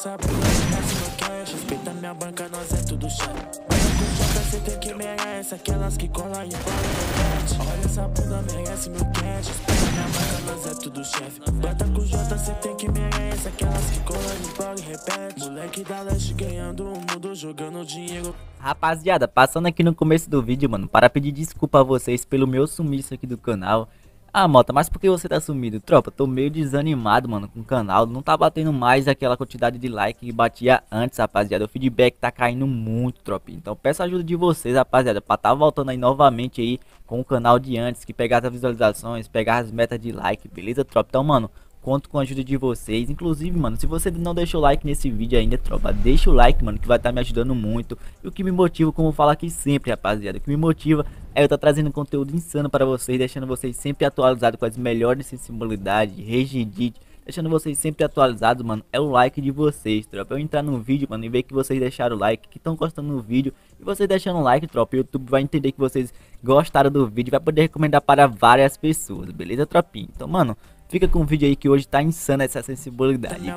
essa bunda merece meu cash Respeita minha banca, nós é tudo chato Mas com JC tem que merece Aquelas que cola e cola Olha essa bunda, merece meu cash minha banca, nós é tudo chefe Bata com JC tem que merece Aquelas que cola e cola e repete Moleque da leste ganhando o mundo Jogando dinheiro Rapaziada, passando aqui no começo do vídeo, mano Para pedir desculpa a vocês pelo meu sumiço aqui do canal ah, Mota, mas por que você tá sumido? Tropa, tô meio desanimado, mano, com o canal. Não tá batendo mais aquela quantidade de like que batia antes, rapaziada. O feedback tá caindo muito, tropa. Então peço a ajuda de vocês, rapaziada, pra tá voltando aí novamente aí com o canal de antes, que pegar as visualizações, pegar as metas de like, beleza, tropa? Então, mano, Conto com a ajuda de vocês. Inclusive, mano, se você não deixou like nesse vídeo ainda, tropa, deixa o like, mano, que vai estar tá me ajudando muito. E o que me motiva, como eu falo aqui sempre, rapaziada, o que me motiva é eu estar tá trazendo conteúdo insano para vocês, deixando vocês sempre atualizados com as melhores sensibilidades, regidite, deixando vocês sempre atualizados, mano, é o like de vocês, tropa. Eu entrar no vídeo, mano, e ver que vocês deixaram o like, que estão gostando do vídeo, e vocês deixando o like, tropa, o YouTube vai entender que vocês gostaram do vídeo, vai poder recomendar para várias pessoas, beleza, tropinha? Então, mano, Fica com o vídeo aí que hoje tá insana essa sensibilidade. É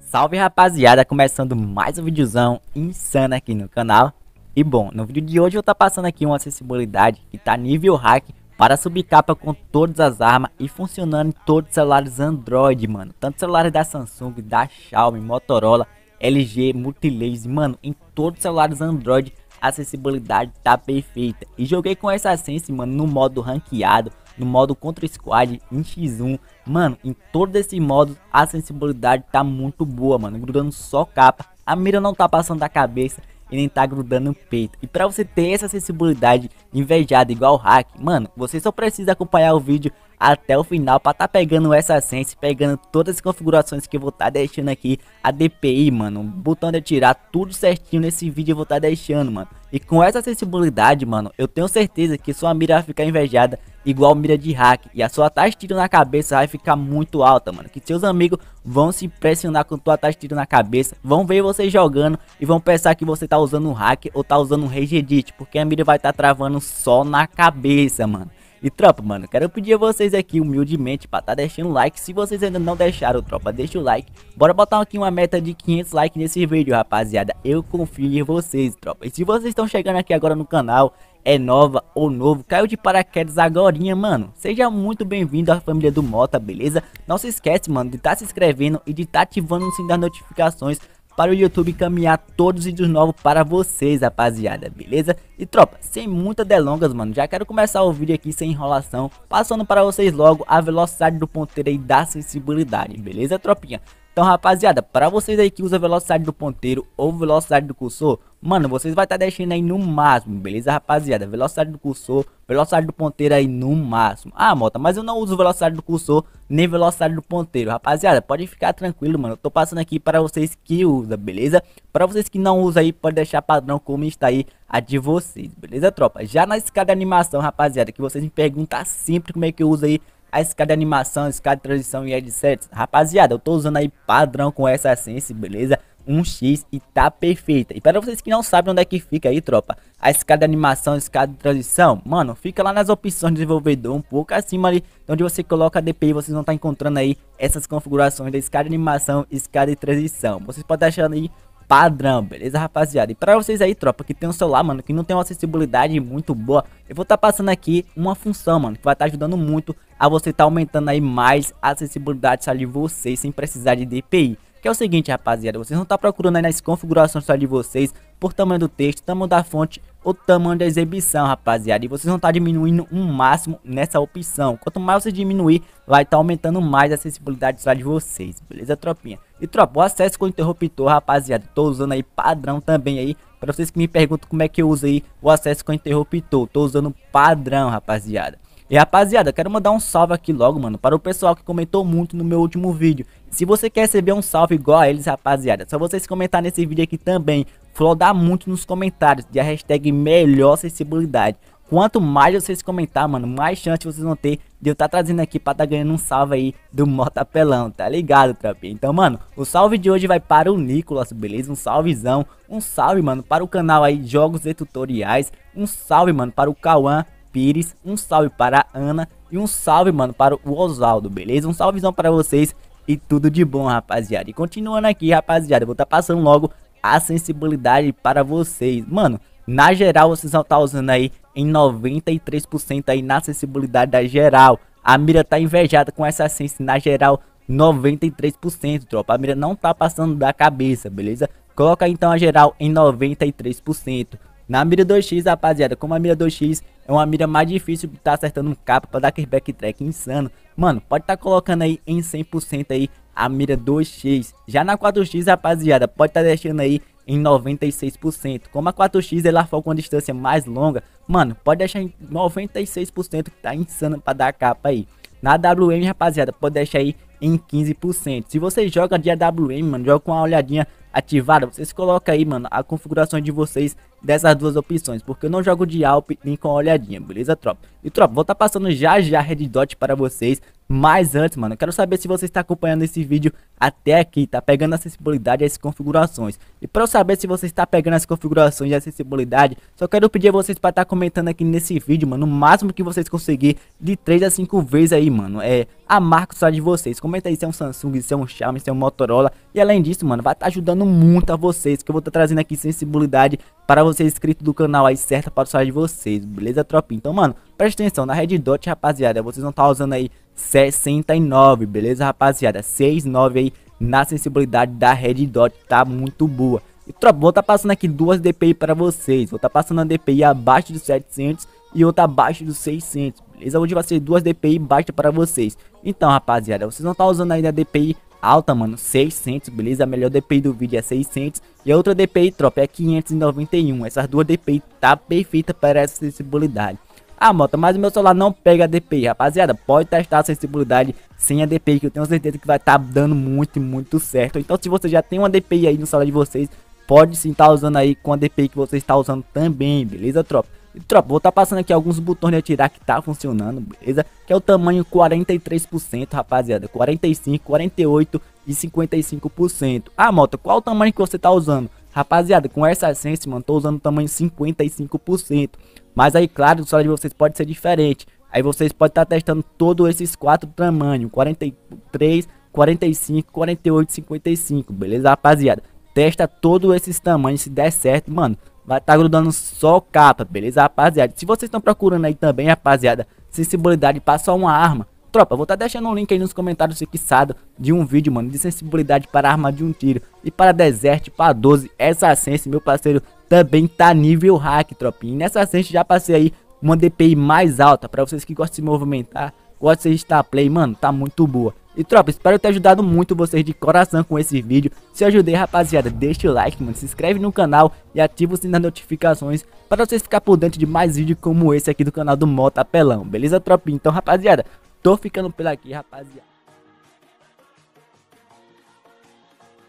Salve rapaziada, começando mais um videozão insano aqui no canal. E bom, no vídeo de hoje eu tá passando aqui uma acessibilidade que tá nível hack para subir capa com todas as armas e funcionando em todos os celulares Android, mano. Tanto celulares da Samsung, da Xiaomi, Motorola, LG, Multilase, mano, em todos os celulares Android a acessibilidade tá perfeita. E joguei com essa Sense, mano, no modo ranqueado, no modo contra squad, em x1. Mano, em todo esse modo, a sensibilidade tá muito boa, mano. Grudando só capa, a mira não tá passando da cabeça e nem tá grudando peito. E pra você ter essa sensibilidade invejada igual o hack, mano, você só precisa acompanhar o vídeo até o final para tá pegando essa sense, pegando todas as configurações que eu vou tá deixando aqui, a DPI, mano, botão de tirar tudo certinho nesse vídeo eu vou tá deixando, mano. E com essa sensibilidade, mano, eu tenho certeza que sua mira vai ficar invejada igual mira de hack. E a sua taxa de tiro na cabeça vai ficar muito alta, mano. Que seus amigos vão se impressionar com tua taxa de tiro na cabeça, vão ver você jogando e vão pensar que você tá usando um hack ou tá usando um rage edit, porque a mira vai tá travando só na cabeça, mano. E tropa, mano, quero pedir a vocês aqui humildemente pra tá deixando like. Se vocês ainda não deixaram, tropa, deixa o like. Bora botar aqui uma meta de 500 likes nesse vídeo, rapaziada. Eu confio em vocês, tropa. E se vocês estão chegando aqui agora no canal, é nova ou novo, caiu de paraquedas agorinha, mano. Seja muito bem-vindo à família do Mota, beleza? Não se esquece, mano, de estar tá se inscrevendo e de estar tá ativando o sininho das notificações para o YouTube caminhar todos os vídeos novos para vocês, rapaziada, beleza? E tropa, sem muitas delongas, mano, já quero começar o vídeo aqui sem enrolação, passando para vocês logo a velocidade do ponteiro e da sensibilidade, beleza, tropinha? Então, rapaziada, para vocês aí que usa velocidade do ponteiro ou velocidade do cursor, mano, vocês vai estar tá deixando aí no máximo, beleza, rapaziada? Velocidade do cursor, velocidade do ponteiro aí no máximo. Ah, mota, mas eu não uso velocidade do cursor nem velocidade do ponteiro, rapaziada. Pode ficar tranquilo, mano. Eu tô passando aqui para vocês que usa, beleza? Para vocês que não usa aí, pode deixar padrão como está aí a de vocês, beleza, tropa? Já na escada de animação, rapaziada, que vocês me perguntam sempre como é que eu uso aí a escada animação, a escada transição e etc. Rapaziada, eu tô usando aí padrão com essa Sense, beleza? 1x e tá perfeita. E para vocês que não sabem onde é que fica aí, tropa, a escada de animação, a escada de transição, mano, fica lá nas opções do desenvolvedor, um pouco acima ali, onde você coloca a DPI, vocês vão estar tá encontrando aí essas configurações da escada de animação, escada de transição. Vocês podem achar aí padrão, beleza, rapaziada? E pra vocês aí, tropa, que tem um celular, mano, que não tem uma acessibilidade muito boa, eu vou estar tá passando aqui uma função, mano, que vai estar tá ajudando muito a você estar tá aumentando aí mais a acessibilidade só de vocês, sem precisar de DPI. Que é o seguinte, rapaziada, vocês vão estar tá procurando aí nas configurações só de vocês, por tamanho do texto, tamanho da fonte ou tamanho da exibição, rapaziada. E vocês vão estar tá diminuindo um máximo nessa opção. Quanto mais você diminuir, vai estar tá aumentando mais a acessibilidade só de vocês, beleza, tropinha? E tropa, o acesso com o interruptor, rapaziada, tô usando aí padrão também aí. Pra vocês que me perguntam como é que eu uso aí o acesso com o interruptor, tô usando padrão, rapaziada. E rapaziada, quero mandar um salve aqui logo, mano, para o pessoal que comentou muito no meu último vídeo. Se você quer receber um salve igual a eles, rapaziada, só vocês comentar nesse vídeo aqui também. Flodar muito nos comentários de a hashtag melhor acessibilidade. Quanto mais vocês comentar, mano, mais chance vocês vão ter de eu estar tá trazendo aqui pra tá ganhando um salve aí do Motapelão, tá ligado, trap? Então, mano, o salve de hoje vai para o Nicolas, beleza? Um salvezão, um salve, mano, para o canal aí Jogos e Tutoriais, um salve, mano, para o Cauã Pires, um salve para a Ana e um salve, mano, para o Osaldo, beleza? Um salvezão para vocês e tudo de bom, rapaziada. E continuando aqui, rapaziada, eu vou estar tá passando logo a sensibilidade para vocês. Mano, na geral, vocês vão tá estar usando aí em 93% aí na acessibilidade da geral. A mira tá invejada com essa essência na geral 93%, tropa. A mira não tá passando da cabeça, beleza? Coloca então a geral em 93%. Na mira 2x, rapaziada, como a mira 2x é uma mira mais difícil de estar tá acertando um capa para dar aquele backtrack insano, mano, pode estar tá colocando aí em 100% aí a mira 2x. Já na 4x, rapaziada, pode estar tá deixando aí em 96%. Como a 4X ela for com a distância mais longa, mano, pode deixar em 96% que tá insano para dar capa aí. Na WM, rapaziada, pode deixar aí em 15%. Se você joga de AWM, mano, joga com uma olhadinha ativada, vocês colocam aí, mano, a configuração de vocês dessas duas opções, porque eu não jogo de Alp nem com a olhadinha, beleza, tropa? E tropa, vou estar tá passando já já Red Dot para vocês, mas antes, mano, eu quero saber se você está acompanhando esse vídeo até aqui, tá pegando acessibilidade e as configurações. E para eu saber se você está pegando as configurações e acessibilidade, só quero pedir a vocês para estar tá comentando aqui nesse vídeo, mano, o máximo que vocês conseguir, de 3 a 5 vezes aí, mano. É, a marca só de vocês. Comenta aí se é um Samsung, se é um Xiaomi, se é um Motorola. E além disso, mano, vai estar tá ajudando muito a vocês, que eu vou estar tá trazendo aqui sensibilidade para vocês, inscrito do canal aí, certa para o site de vocês, beleza, tropinha? Então, mano, presta atenção, na Red Dot, rapaziada, vocês vão estar tá usando aí 69, beleza, rapaziada? 69 aí na sensibilidade da Red Dot, tá muito boa. E tropa, vou tá passando aqui duas DPI para vocês. Vou estar tá passando a DPI abaixo dos 700 e outra abaixo dos 600, beleza? Hoje vai ser duas DPI baixa para vocês. Então, rapaziada, vocês não estão tá usando ainda a DPI alta, mano, 600, beleza? A melhor DPI do vídeo é 600 e a outra DPI, tropa, é 591. Essas duas DPI tá perfeita para essa sensibilidade a ah, moto, mas o meu celular não pega DPI, rapaziada. Pode testar a sensibilidade sem a DPI, que eu tenho certeza que vai estar tá dando muito, muito certo. Então, se você já tem uma DPI aí no celular de vocês, pode sim estar tá usando aí com a DPI que você está usando também, beleza, tropa? E, tropa, vou estar tá passando aqui alguns botões de atirar que tá funcionando, beleza? Que é o tamanho 43%, rapaziada. 45, 48 e 55%. A moto, qual o tamanho que você está usando? Rapaziada, com essa Sense, mano, tô usando o tamanho 55%. Mas aí, claro, o solo de vocês pode ser diferente. Aí vocês podem estar tá testando todos esses quatro tamanhos. 43, 45, 48, 55. Beleza, rapaziada? Testa todos esses tamanhos. Se der certo, mano, vai estar tá grudando só capa. Beleza, rapaziada? Se vocês estão procurando aí também, rapaziada, sensibilidade para só uma arma Tropa, vou estar tá deixando um link aí nos comentários fixado de um vídeo, mano, de sensibilidade para arma de um tiro e para deserte, para 12. Essa Sense, meu parceiro, também tá nível hack, tropinha. E nessa Sense já passei aí uma DPI mais alta para vocês que gostam de se movimentar, gostam de estar play, mano, tá muito boa. E tropa, espero ter ajudado muito vocês de coração com esse vídeo. Se eu ajudei, rapaziada, deixa o like, mano, se inscreve no canal e ativa o sininho das notificações para vocês ficarem por dentro de mais vídeos como esse aqui do canal do Mota Apelão, beleza, tropinha? Então, rapaziada, Tô ficando por aqui, rapaziada.